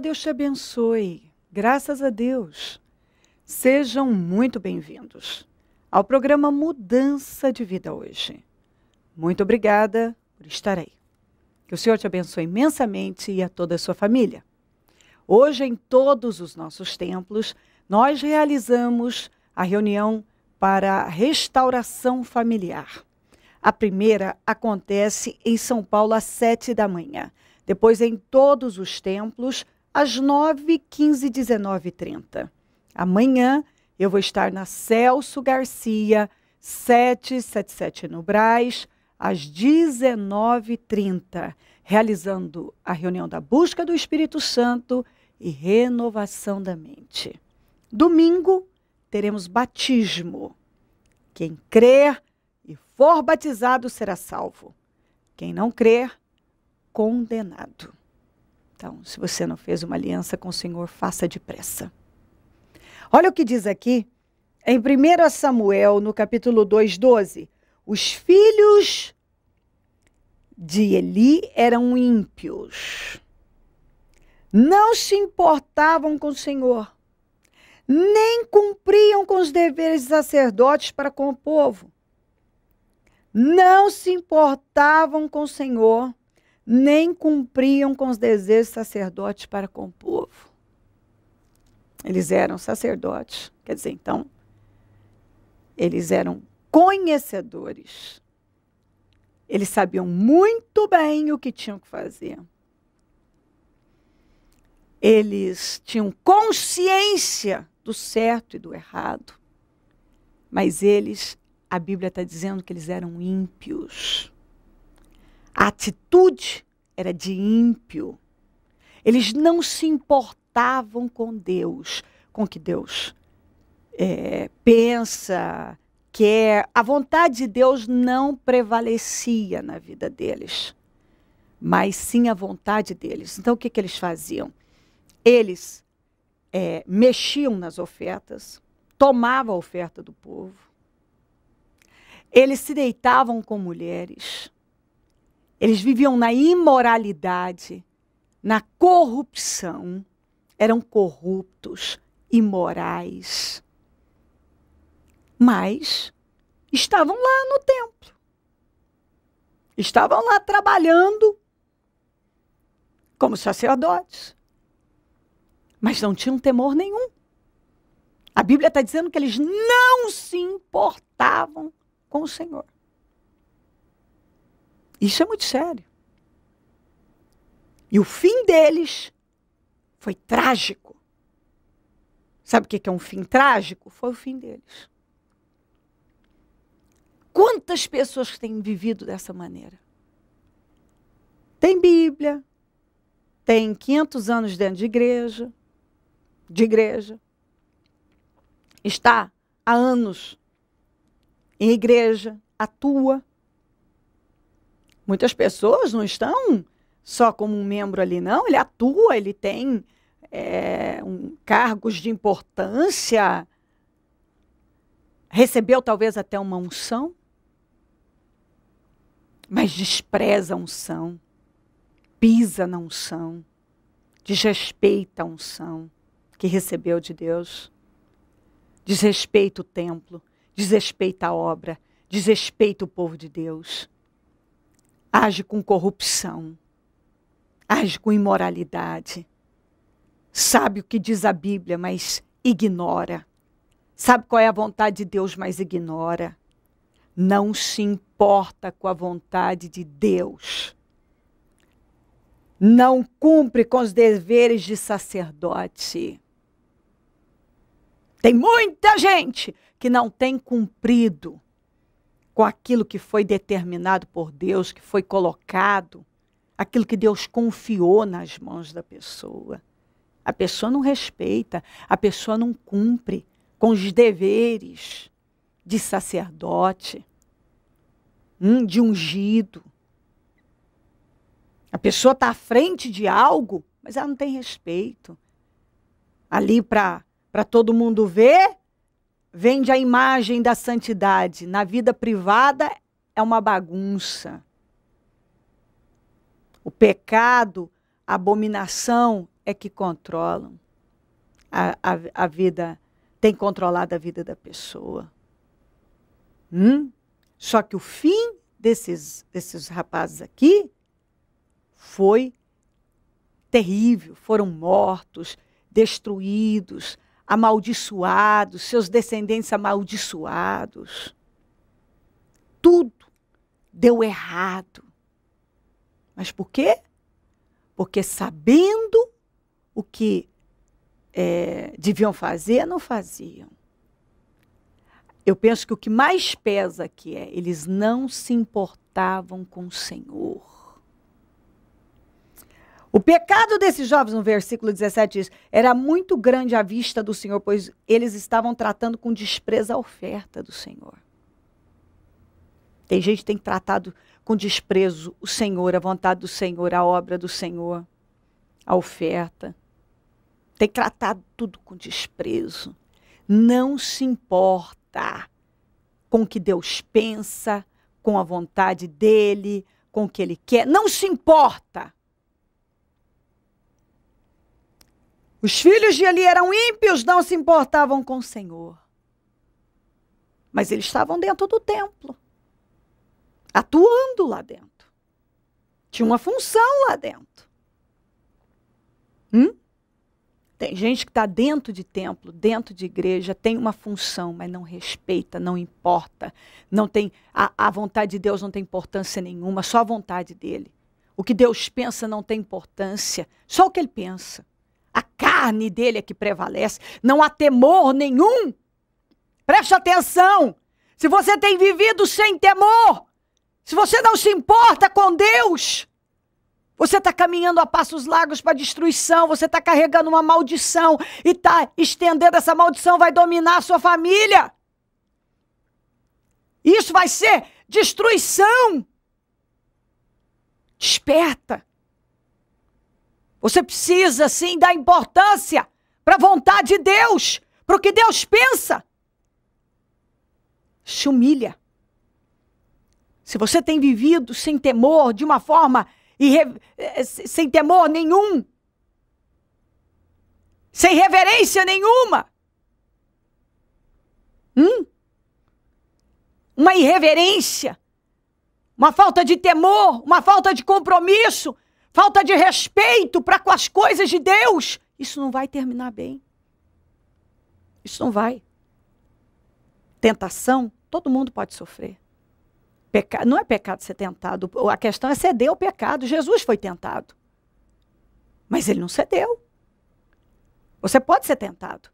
Deus te abençoe. Graças a Deus. Sejam muito bem-vindos ao programa Mudança de Vida hoje. Muito obrigada por estar aí. Que o Senhor te abençoe imensamente e a toda a sua família. Hoje, em todos os nossos templos, nós realizamos a reunião para a restauração familiar. A primeira acontece em São Paulo às sete da manhã. Depois, em todos os templos, às 9, 15, 19 30. Amanhã eu vou estar na Celso Garcia, 777 no Braz, às 19h30, realizando a reunião da busca do Espírito Santo e renovação da mente. Domingo teremos batismo. Quem crer e for batizado será salvo. Quem não crer, condenado. Então, se você não fez uma aliança com o Senhor, faça depressa. Olha o que diz aqui em 1 Samuel, no capítulo 2, 12. Os filhos de Eli eram ímpios. Não se importavam com o Senhor, nem cumpriam com os deveres de sacerdotes para com o povo. Não se importavam com o Senhor, nem cumpriam com os desejos sacerdotes para com o povo. Eles eram sacerdotes, quer dizer, então, eles eram conhecedores. Eles sabiam muito bem o que tinham que fazer. Eles tinham consciência do certo e do errado. Mas eles, a Bíblia está dizendo que eles eram ímpios. A atitude era de ímpio. Eles não se importavam com Deus, com o que Deus é, pensa, quer. A vontade de Deus não prevalecia na vida deles, mas sim a vontade deles. Então, o que, que eles faziam? Eles é, mexiam nas ofertas, tomavam a oferta do povo, eles se deitavam com mulheres eles viviam na imoralidade, na corrupção, eram corruptos, imorais. Mas estavam lá no templo. Estavam lá trabalhando como sacerdotes. Mas não tinham temor nenhum. A Bíblia está dizendo que eles não se importavam com o Senhor. Isso é muito sério. E o fim deles foi trágico. Sabe o que é um fim trágico? Foi o fim deles. Quantas pessoas têm vivido dessa maneira? Tem Bíblia, tem 500 anos dentro de igreja, de igreja, está há anos em igreja, atua, Muitas pessoas não estão só como um membro ali, não. Ele atua, ele tem é, um, cargos de importância, recebeu talvez até uma unção, mas despreza a unção, pisa na unção, desrespeita a unção que recebeu de Deus, desrespeita o templo, desrespeita a obra, desrespeita o povo de Deus age com corrupção, age com imoralidade, sabe o que diz a Bíblia, mas ignora, sabe qual é a vontade de Deus, mas ignora, não se importa com a vontade de Deus, não cumpre com os deveres de sacerdote. Tem muita gente que não tem cumprido com aquilo que foi determinado por Deus, que foi colocado, aquilo que Deus confiou nas mãos da pessoa. A pessoa não respeita, a pessoa não cumpre com os deveres de sacerdote, hum, de ungido. A pessoa está à frente de algo, mas ela não tem respeito. Ali para todo mundo ver, vende a imagem da santidade. Na vida privada é uma bagunça. O pecado, a abominação é que controlam a, a, a vida, tem controlado a vida da pessoa. Hum? Só que o fim desses, desses rapazes aqui foi terrível. Foram mortos, destruídos, amaldiçoados, seus descendentes amaldiçoados. Tudo deu errado. Mas por quê? Porque sabendo o que é, deviam fazer, não faziam. Eu penso que o que mais pesa aqui é eles não se importavam com o Senhor. O pecado desses jovens, no versículo 17 diz, era muito grande à vista do Senhor, pois eles estavam tratando com desprezo a oferta do Senhor. Tem gente que tem tratado com desprezo o Senhor, a vontade do Senhor, a obra do Senhor, a oferta. Tem tratado tudo com desprezo. Não se importa com o que Deus pensa, com a vontade dele, com o que ele quer. Não se importa. Os filhos de Eli eram ímpios, não se importavam com o Senhor. Mas eles estavam dentro do templo, atuando lá dentro. Tinha uma função lá dentro. Hum? Tem gente que está dentro de templo, dentro de igreja, tem uma função, mas não respeita, não importa. Não tem a, a vontade de Deus não tem importância nenhuma, só a vontade dele. O que Deus pensa não tem importância, só o que ele pensa. A carne dele é que prevalece. Não há temor nenhum. Preste atenção. Se você tem vivido sem temor, se você não se importa com Deus, você está caminhando a passos largos para destruição, você está carregando uma maldição e está estendendo essa maldição, vai dominar a sua família. Isso vai ser destruição. Desperta. Você precisa sim dar importância para a vontade de Deus, para o que Deus pensa. Se humilha. Se você tem vivido sem temor, de uma forma irre... Eh, sem temor nenhum, sem reverência nenhuma, hum? uma irreverência, uma falta de temor, uma falta de compromisso, falta de respeito para com as coisas de Deus, isso não vai terminar bem. Isso não vai. Tentação, todo mundo pode sofrer. Peca... Não é pecado ser tentado. A questão é ceder ao pecado. Jesus foi tentado. Mas ele não cedeu. Você pode ser tentado.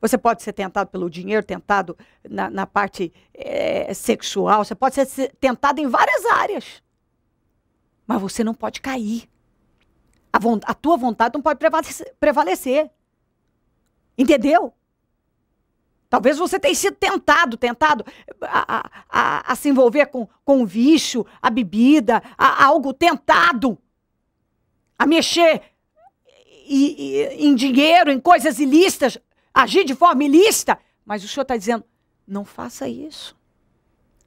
Você pode ser tentado pelo dinheiro, tentado na, na parte é, sexual, você pode ser tentado em várias áreas. Mas você não pode cair. A, a tua vontade não pode prevalecer, Entendeu? Talvez você tenha sido tentado, tentado a, a, a, a se envolver com, com o vício, a bebida, a, algo tentado a mexer e, e, em dinheiro, em coisas ilícitas, agir de forma ilícita. Mas o Senhor está dizendo, não faça isso.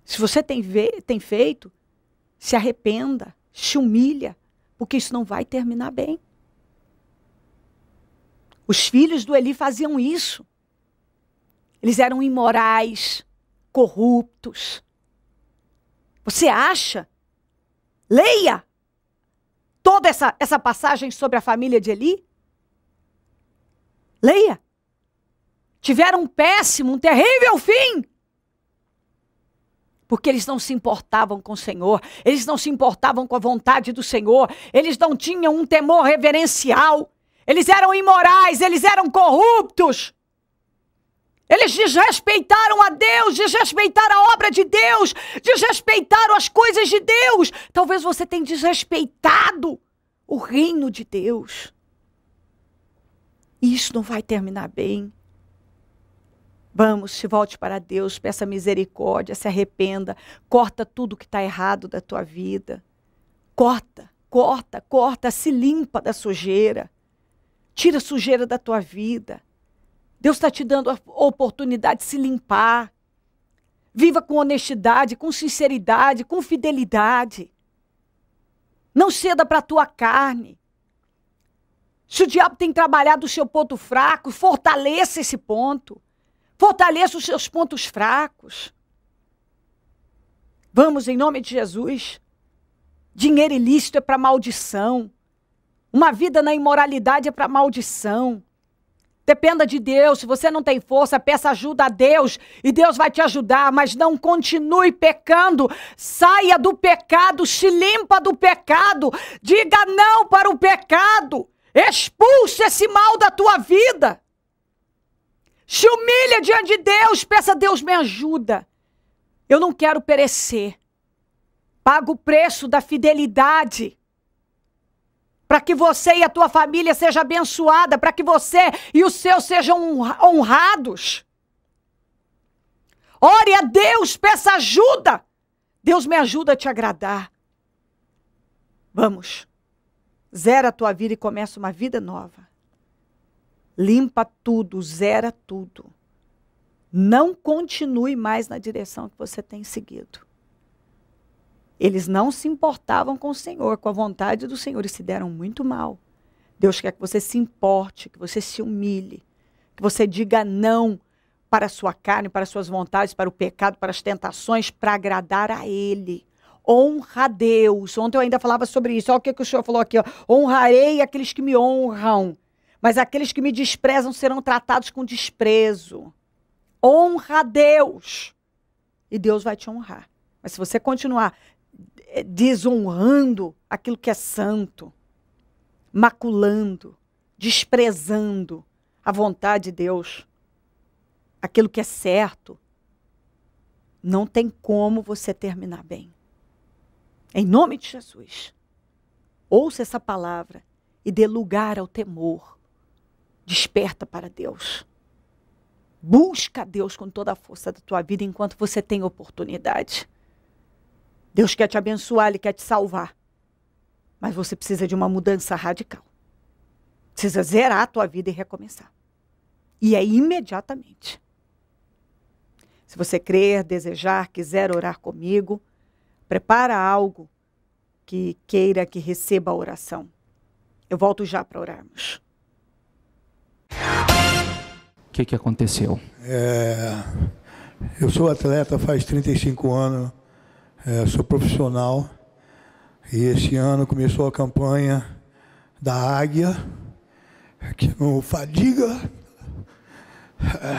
Se você tem, tem feito, se arrependa se humilha, porque isso não vai terminar bem. Os filhos do Eli faziam isso. Eles eram imorais, corruptos. Você acha? Leia toda essa, essa passagem sobre a família de Eli. Leia. Tiveram um péssimo, um terrível fim porque eles não se importavam com o Senhor, eles não se importavam com a vontade do Senhor, eles não tinham um temor reverencial, eles eram imorais, eles eram corruptos. Eles desrespeitaram a Deus, desrespeitaram a obra de Deus, desrespeitaram as coisas de Deus. Talvez você tenha desrespeitado o reino de Deus. E isso não vai terminar bem. Vamos, se volte para Deus, peça misericórdia, se arrependa, corta tudo que está errado da tua vida. Corta, corta, corta, se limpa da sujeira. Tira a sujeira da tua vida. Deus está te dando a oportunidade de se limpar. Viva com honestidade, com sinceridade, com fidelidade. Não ceda para a tua carne. Se o diabo tem trabalhado o seu ponto fraco, fortaleça esse ponto. Fortaleça os seus pontos fracos. Vamos, em nome de Jesus. Dinheiro ilícito é para maldição. Uma vida na imoralidade é para maldição. Dependa de Deus. Se você não tem força, peça ajuda a Deus e Deus vai te ajudar. Mas não continue pecando. Saia do pecado, se limpa do pecado. Diga não para o pecado. Expulse esse mal da tua vida. Se humilha diante de Deus, peça a Deus, me ajuda. Eu não quero perecer. Paga o preço da fidelidade. Para que você e a tua família seja abençoada, para que você e os seus sejam honrados. Ore a Deus, peça ajuda. Deus me ajuda a te agradar. Vamos. Zera a tua vida e começa uma vida nova. Limpa tudo, zera tudo. Não continue mais na direção que você tem seguido. Eles não se importavam com o Senhor, com a vontade do Senhor, e se deram muito mal. Deus quer que você se importe, que você se humilhe, que você diga não para a sua carne, para as suas vontades, para o pecado, para as tentações, para agradar a Ele honra a Deus. Ontem eu ainda falava sobre isso. Olha o que, que o senhor falou aqui. Ó. Honrarei aqueles que me honram. Mas aqueles que me desprezam serão tratados com desprezo. Honra a Deus. E Deus vai te honrar. Mas se você continuar eh, desonrando aquilo que é santo, maculando, desprezando a vontade de Deus, aquilo que é certo, não tem como você terminar bem. Em nome de Jesus, ouça essa palavra e dê lugar ao temor. Desperta para Deus. Busca Deus com toda a força da tua vida enquanto você tem oportunidade. Deus quer te abençoar, Ele quer te salvar. Mas você precisa de uma mudança radical. Precisa zerar a tua vida e recomeçar. E é imediatamente. Se você crer, desejar, quiser orar comigo, prepara algo que queira que receba a oração. Eu volto já para orarmos. O que, que aconteceu? É, eu sou atleta faz 35 anos, é, sou profissional. E esse ano começou a campanha da Águia, que não Fadiga. É,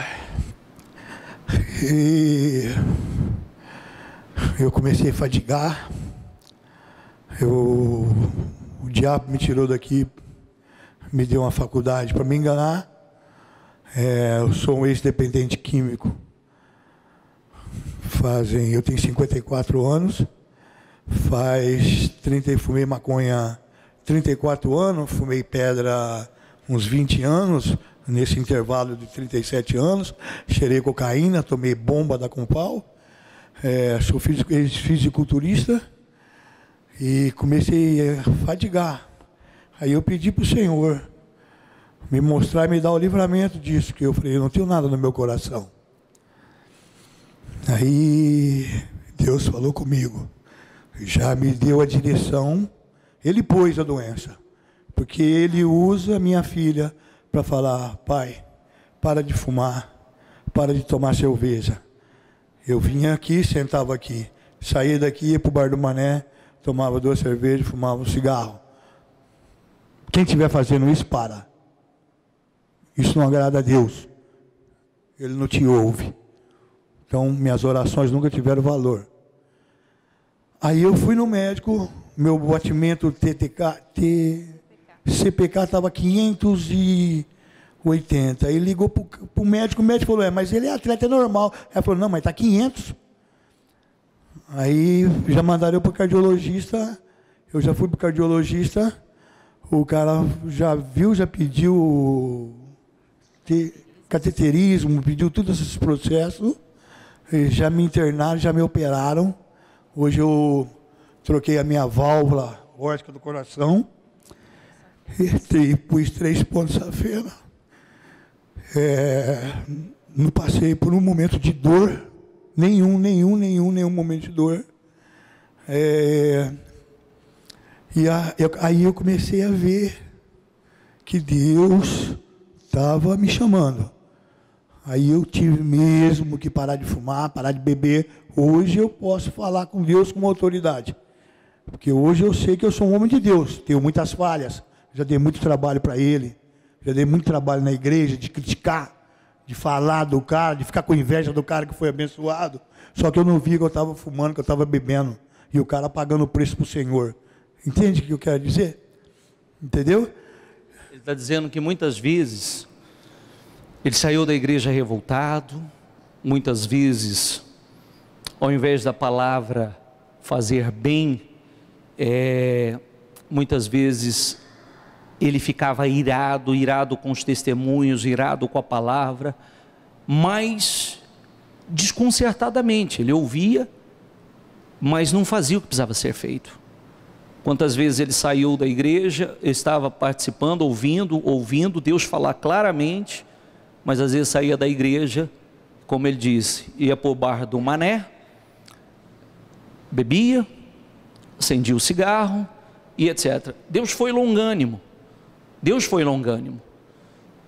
e eu comecei a fadigar. Eu, o diabo me tirou daqui, me deu uma faculdade para me enganar. É, eu sou um ex-dependente químico. Fazem, eu tenho 54 anos, faz 30 fumei maconha 34 anos, fumei pedra uns 20 anos, nesse intervalo de 37 anos, cheirei cocaína, tomei bomba da Compal, é, sou fisiculturista e comecei a fadigar. Aí eu pedi para o Senhor, me mostrar e me dar o livramento disso, que eu falei, eu não tenho nada no meu coração. Aí Deus falou comigo, já me deu a direção, ele pôs a doença, porque ele usa minha filha para falar, pai, para de fumar, para de tomar cerveja. Eu vinha aqui, sentava aqui, saía daqui, ia para o bar do Mané, tomava duas cervejas, fumava um cigarro. Quem estiver fazendo isso, para. Isso não agrada a Deus. Ele não te ouve. Então, minhas orações nunca tiveram valor. Aí eu fui no médico, meu batimento TTK, T, CPK estava 580. Aí ligou para o médico, o médico falou, é, mas ele é atleta, é normal. Ela falou, não, mas está 500. Aí já mandaram eu para o cardiologista, eu já fui para o cardiologista, o cara já viu, já pediu ter cateterismo, pediu todos esses processos, já me internaram, já me operaram. Hoje eu troquei a minha válvula órtica do coração e pus três pontos à feira. É, não passei por um momento de dor, nenhum, nenhum, nenhum, nenhum momento de dor. É, e a, eu, aí eu comecei a ver que Deus estava me chamando. Aí eu tive mesmo que parar de fumar, parar de beber. Hoje eu posso falar com Deus com autoridade. Porque hoje eu sei que eu sou um homem de Deus, tenho muitas falhas, já dei muito trabalho para ele, já dei muito trabalho na igreja de criticar, de falar do cara, de ficar com inveja do cara que foi abençoado. Só que eu não vi que eu estava fumando, que eu estava bebendo, e o cara pagando o preço para o Senhor. Entende o que eu quero dizer? Entendeu? está dizendo que muitas vezes ele saiu da igreja revoltado, muitas vezes, ao invés da palavra fazer bem, é, muitas vezes ele ficava irado, irado com os testemunhos, irado com a palavra, mas desconcertadamente, ele ouvia, mas não fazia o que precisava ser feito. Quantas vezes ele saiu da igreja, estava participando, ouvindo, ouvindo Deus falar claramente, mas às vezes saía da igreja, como ele disse, ia para o bar do Mané, bebia, acendia o cigarro e etc. Deus foi longânimo. Deus foi longânimo.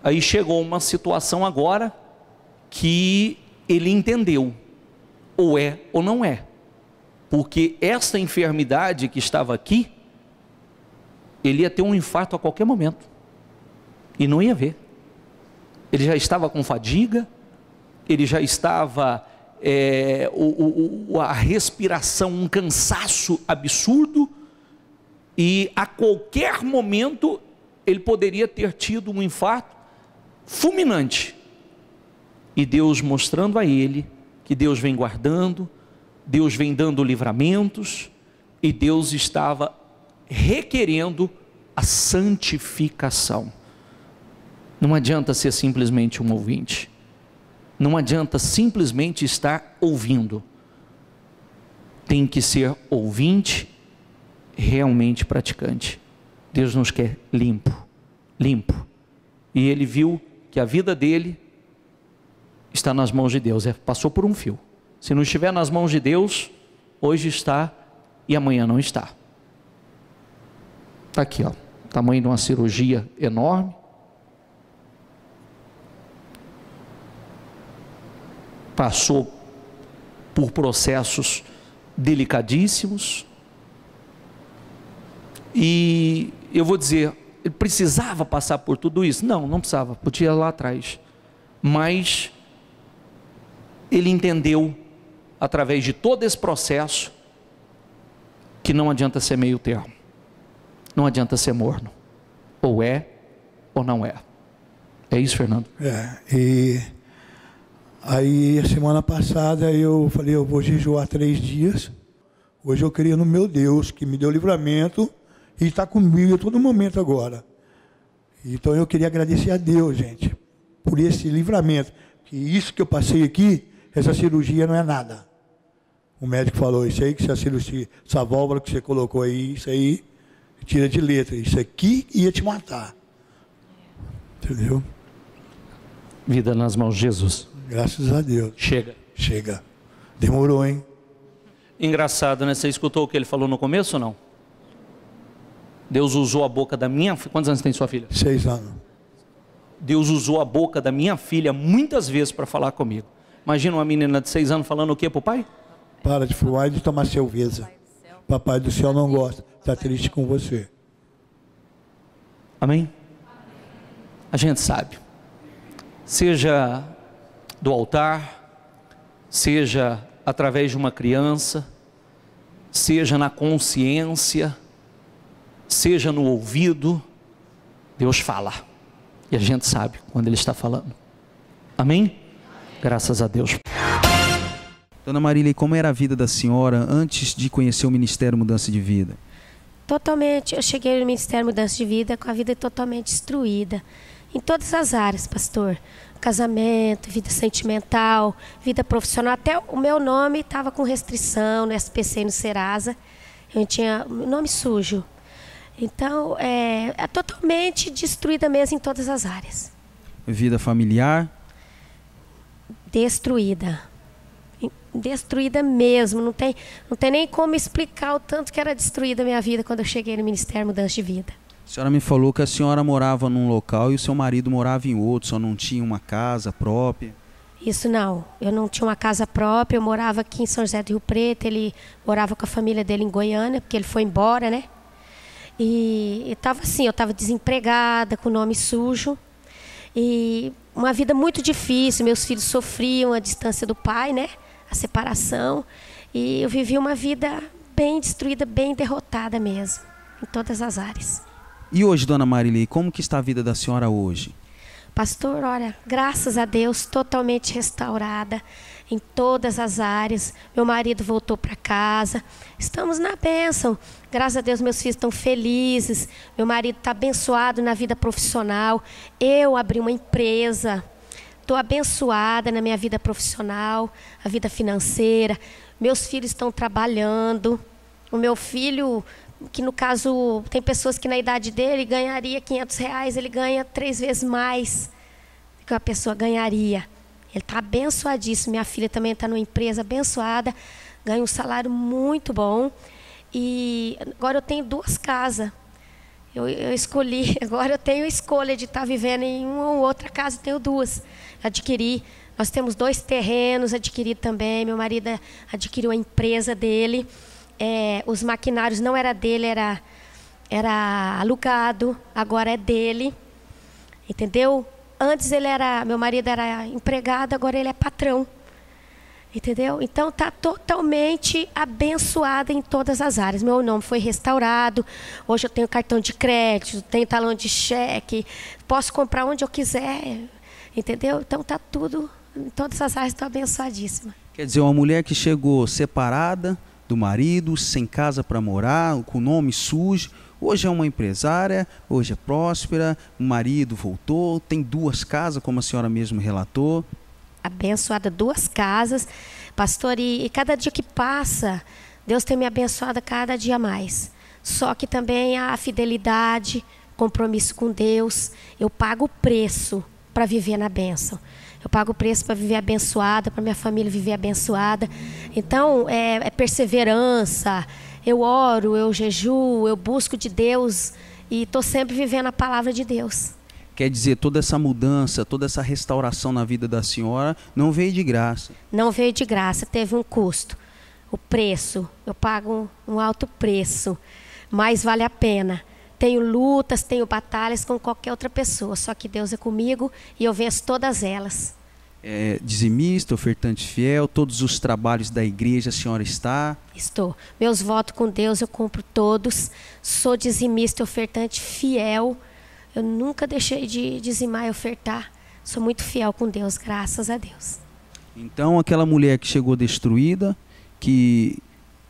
Aí chegou uma situação agora que ele entendeu, ou é ou não é porque essa enfermidade que estava aqui, ele ia ter um infarto a qualquer momento e não ia ver. Ele já estava com fadiga, ele já estava é, o, o, a respiração, um cansaço absurdo, e a qualquer momento ele poderia ter tido um infarto fulminante. E Deus mostrando a ele que Deus vem guardando, Deus vem dando livramentos e Deus estava requerendo a santificação. Não adianta ser simplesmente um ouvinte. Não adianta simplesmente estar ouvindo. Tem que ser ouvinte, realmente praticante. Deus nos quer limpo, limpo. E ele viu que a vida dele está nas mãos de Deus, é, passou por um fio. Se não estiver nas mãos de Deus, hoje está e amanhã não está. Está aqui, ó, tamanho de uma cirurgia enorme. Passou por processos delicadíssimos. E eu vou dizer, ele precisava passar por tudo isso? Não, não precisava, podia ir lá atrás. Mas ele entendeu através de todo esse processo que não adianta ser meio termo, não adianta ser morno, ou é ou não é. É isso, Fernando? É, e aí a semana passada eu falei, eu vou jejuar três dias, hoje eu queria, no meu Deus que me deu livramento e está comigo a todo momento agora. Então eu queria agradecer a Deus, gente, por esse livramento, que isso que eu passei aqui essa cirurgia não é nada. O médico falou, isso aí que essa cirurgia, essa válvula que você colocou aí, isso aí tira de letra. Isso aqui ia te matar. Entendeu? Vida nas mãos de Jesus. Graças a Deus. Chega. Chega. Demorou, hein? Engraçado, né? Você escutou o que ele falou no começo ou não? Deus usou a boca da minha. Quantos anos tem sua filha? Seis anos. Deus usou a boca da minha filha muitas vezes para falar comigo. Imagina uma menina de seis anos falando o quê para o pai? Para de fumar e de tomar cerveja. Papai do céu não gosta. Está triste com você. Amém? A gente sabe. Seja do altar, seja através de uma criança, seja na consciência, seja no ouvido, Deus fala. E a gente sabe quando Ele está falando. Amém? Graças a Deus. Dona Marília, e como era a vida da senhora antes de conhecer o Ministério Mudança de Vida? Totalmente, eu cheguei no Ministério Mudança de Vida com a vida totalmente destruída. Em todas as áreas, pastor. Casamento, vida sentimental, vida profissional. Até o meu nome estava com restrição no SPC e no Serasa. Eu tinha nome sujo. Então, é, é totalmente destruída mesmo em todas as áreas. Vida familiar? destruída. Destruída mesmo, não tem, não tem nem como explicar o tanto que era destruída a minha vida quando eu cheguei no Ministério Mudança de Vida. A senhora me falou que a senhora morava num local e o seu marido morava em outro, só não tinha uma casa própria. Isso não, eu não tinha uma casa própria, eu morava aqui em São José do Rio Preto, ele morava com a família dele em Goiânia, porque ele foi embora, né? E estava assim, eu estava desempregada, com o nome sujo. E uma vida muito difícil, meus filhos sofriam a distância do pai, né? A separação. E eu vivi uma vida bem destruída, bem derrotada mesmo, em todas as áreas. E hoje, dona Marili, como que está a vida da senhora hoje? Pastor, olha, graças a Deus, totalmente restaurada em todas as áreas. Meu marido voltou para casa. Estamos na bênção. Graças a Deus, meus filhos estão felizes. Meu marido está abençoado na vida profissional. Eu abri uma empresa. Estou abençoada na minha vida profissional, a vida financeira. Meus filhos estão trabalhando. O meu filho que no caso tem pessoas que na idade dele ganharia 500 reais, ele ganha três vezes mais do que a pessoa ganharia. Ele está abençoadíssimo. Minha filha também está numa empresa abençoada, ganha um salário muito bom. E agora eu tenho duas casas. Eu, eu escolhi, agora eu tenho a escolha de estar tá vivendo em uma ou outra casa, tenho duas. Adquiri. Nós temos dois terrenos adquiridos também. Meu marido adquiriu a empresa dele é, os maquinários não era dele, era, era alugado, agora é dele. Entendeu? Antes ele era, meu marido era empregado, agora ele é patrão. Entendeu? Então está totalmente abençoada em todas as áreas. Meu nome foi restaurado. Hoje eu tenho cartão de crédito, tenho talão de cheque, posso comprar onde eu quiser. Entendeu? Então está tudo, em todas as áreas estou abençoadíssima. Quer dizer, uma mulher que chegou separada, do marido, sem casa para morar, com o nome sujo. Hoje é uma empresária, hoje é próspera, o marido voltou, tem duas casas, como a senhora mesmo relatou. Abençoada, duas casas, pastor, e, e cada dia que passa, Deus tem me abençoado cada dia mais. Só que também a fidelidade, compromisso com Deus, eu pago o preço para viver na bênção. Eu pago o preço para viver abençoada, para minha família viver abençoada. Então, é, é perseverança. Eu oro, eu jejuo, eu busco de Deus e estou sempre vivendo a palavra de Deus. Quer dizer, toda essa mudança, toda essa restauração na vida da senhora não veio de graça. Não veio de graça, teve um custo. O preço, eu pago um, um alto preço, mas vale a pena tenho lutas, tenho batalhas com qualquer outra pessoa, só que Deus é comigo e eu venço todas elas. É, dizimista, ofertante fiel, todos os trabalhos da igreja a senhora está? Estou. Meus votos com Deus eu cumpro todos. Sou dizimista, ofertante fiel. Eu nunca deixei de dizimar e ofertar. Sou muito fiel com Deus, graças a Deus. Então, aquela mulher que chegou destruída, que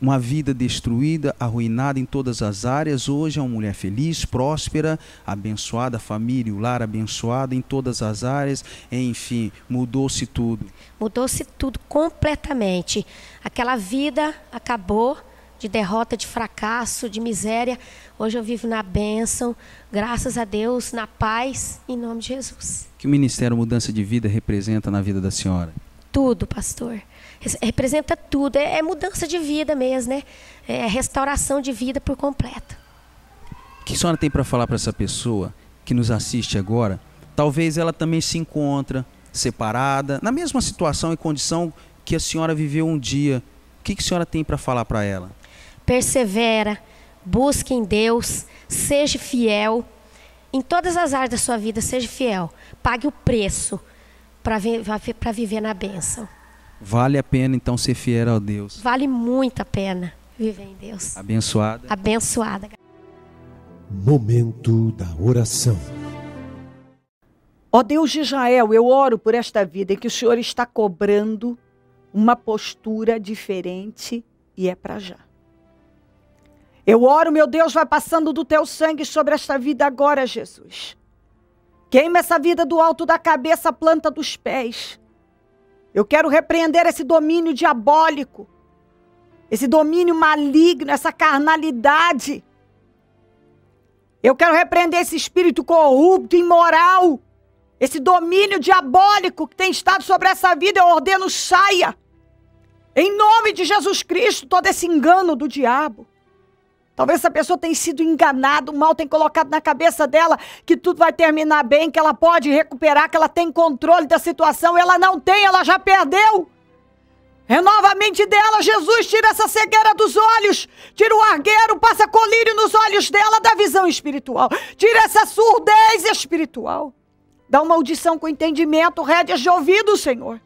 uma vida destruída, arruinada em todas as áreas, hoje é uma mulher feliz, próspera, abençoada, família, o lar abençoado em todas as áreas, enfim, mudou-se tudo. Mudou-se tudo completamente. Aquela vida acabou de derrota, de fracasso, de miséria. Hoje eu vivo na bênção, graças a Deus, na paz, em nome de Jesus. Que o Ministério Mudança de Vida representa na vida da senhora? Tudo, pastor representa tudo. É, é mudança de vida mesmo, né? É, é restauração de vida por completo. O que a senhora tem para falar para essa pessoa que nos assiste agora? Talvez ela também se encontra separada, na mesma situação e condição que a senhora viveu um dia. O que, que a senhora tem para falar para ela? Persevera, busque em Deus, seja fiel. Em todas as áreas da sua vida, seja fiel. Pague o preço para viver na bênção. Vale a pena então ser fiel a Deus. Vale muito a pena viver em Deus. Abençoada. Abençoada. Momento da oração. Ó Deus de Israel, eu oro por esta vida em que o Senhor está cobrando uma postura diferente e é para já. Eu oro, meu Deus, vai passando do teu sangue sobre esta vida agora, Jesus. Queima essa vida do alto da cabeça, planta dos pés. Eu quero repreender esse domínio diabólico, esse domínio maligno, essa carnalidade. Eu quero repreender esse espírito corrupto, imoral, esse domínio diabólico que tem estado sobre essa vida. Eu ordeno saia. Em nome de Jesus Cristo, todo esse engano do diabo. Talvez essa pessoa tenha sido enganada, o mal tem colocado na cabeça dela que tudo vai terminar bem, que ela pode recuperar, que ela tem controle da situação. Ela não tem, ela já perdeu. Renova é a mente dela, Jesus, tira essa cegueira dos olhos, tira o argueiro, passa colírio nos olhos dela da visão espiritual, tira essa surdez espiritual, dá uma audição com entendimento, rédeas de ouvido, Senhor.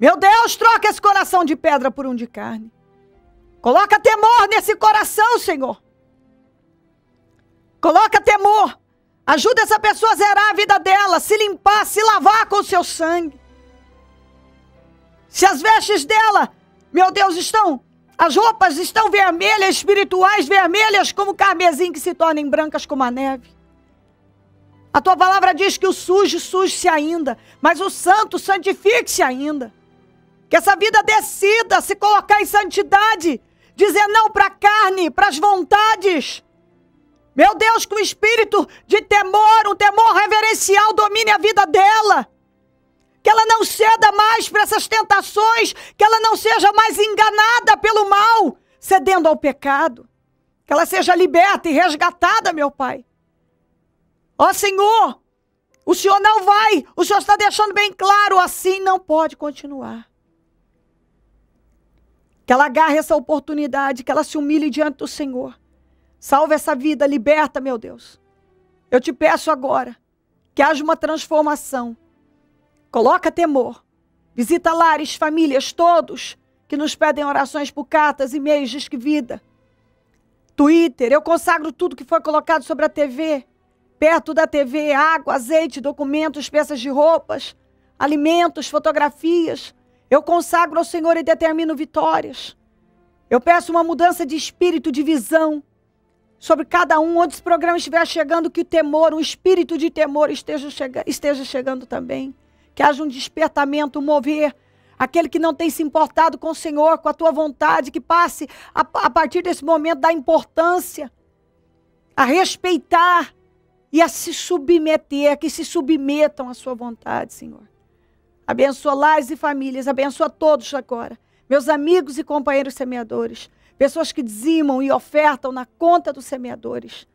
Meu Deus, troca esse coração de pedra por um de carne. Coloca temor nesse coração, Senhor. Coloca temor. Ajuda essa pessoa a zerar a vida dela, se limpar, se lavar com o seu sangue. Se as vestes dela, meu Deus, estão, as roupas estão vermelhas, espirituais, vermelhas como carmesim que se tornem brancas como a neve. A tua palavra diz que o sujo suje-se ainda, mas o santo santifique-se ainda. Que essa vida decida se colocar em santidade, dizer não para a carne, para as vontades. Meu Deus, que o espírito de temor, um temor reverencial domine a vida dela. Que ela não ceda mais para essas tentações, que ela não seja mais enganada pelo mal, cedendo ao pecado. Que ela seja liberta e resgatada, meu Pai. Ó Senhor, o Senhor não vai, o Senhor está deixando bem claro, assim não pode continuar. Que ela agarre essa oportunidade, que ela se humilhe diante do Senhor. Salva essa vida, liberta, meu Deus. Eu te peço agora que haja uma transformação. Coloca temor. Visita lares, famílias, todos que nos pedem orações por cartas, e-mails, disque vida. Twitter, eu consagro tudo que foi colocado sobre a TV. Perto da TV, água, azeite, documentos, peças de roupas, alimentos, fotografias. Eu consagro ao Senhor e determino vitórias. Eu peço uma mudança de espírito, de visão sobre cada um, onde esse programa estiver chegando, que o temor, o espírito de temor esteja, chega, esteja chegando também. Que haja um despertamento, um mover. Aquele que não tem se importado com o Senhor, com a tua vontade, que passe a, a partir desse momento da importância, a respeitar e a se submeter, que se submetam à sua vontade, Senhor. Abençoa lares e famílias, abençoa todos agora. Meus amigos e companheiros semeadores, pessoas que dizimam e ofertam na conta dos semeadores.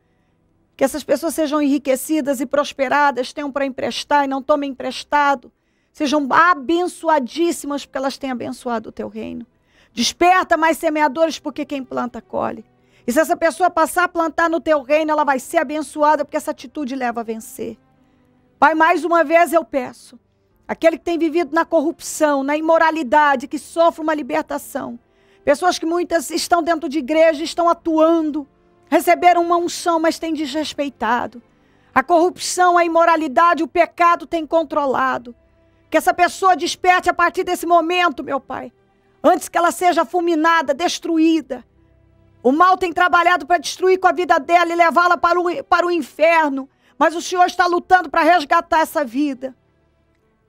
Que essas pessoas sejam enriquecidas e prosperadas, tenham para emprestar e não tomem emprestado. Sejam abençoadíssimas porque elas têm abençoado o teu reino. Desperta mais semeadores, porque quem planta colhe. E se essa pessoa passar a plantar no teu reino, ela vai ser abençoada, porque essa atitude leva a vencer. Pai, mais uma vez eu peço aquele que tem vivido na corrupção, na imoralidade, que sofre uma libertação. Pessoas que muitas estão dentro de igreja, estão atuando, receberam uma unção, mas têm desrespeitado. A corrupção, a imoralidade, o pecado tem controlado. Que essa pessoa desperte a partir desse momento, meu Pai. Antes que ela seja fulminada, destruída. O mal tem trabalhado para destruir com a vida dela e levá-la para o, para o inferno. Mas o Senhor está lutando para resgatar essa vida.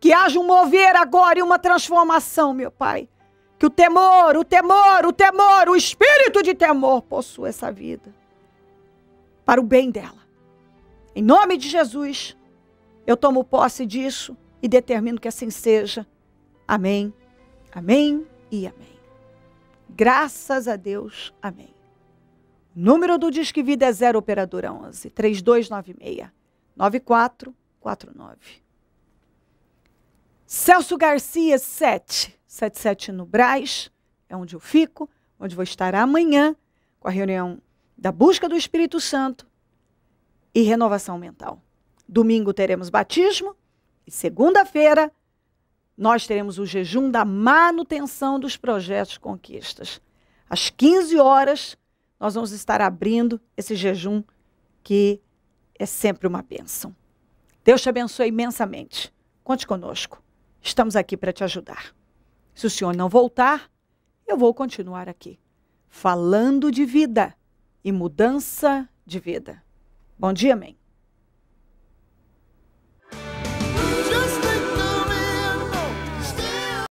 Que haja um mover agora e uma transformação, meu Pai. Que o temor, o temor, o temor, o espírito de temor possua essa vida. Para o bem dela. Em nome de Jesus, eu tomo posse disso e determino que assim seja. Amém, amém e amém. Graças a Deus, amém. O número do Disque Vida é 0 Operadora 11 3296 9449. Celso Garcia 7, 77 no Braz, é onde eu fico, onde vou estar amanhã com a reunião da busca do Espírito Santo e renovação mental. Domingo teremos batismo e segunda-feira nós teremos o jejum da manutenção dos projetos conquistas. Às 15 horas nós vamos estar abrindo esse jejum que é sempre uma bênção. Deus te abençoe imensamente. Conte conosco. Estamos aqui para te ajudar. Se o senhor não voltar, eu vou continuar aqui, falando de vida e mudança de vida. Bom dia, amém.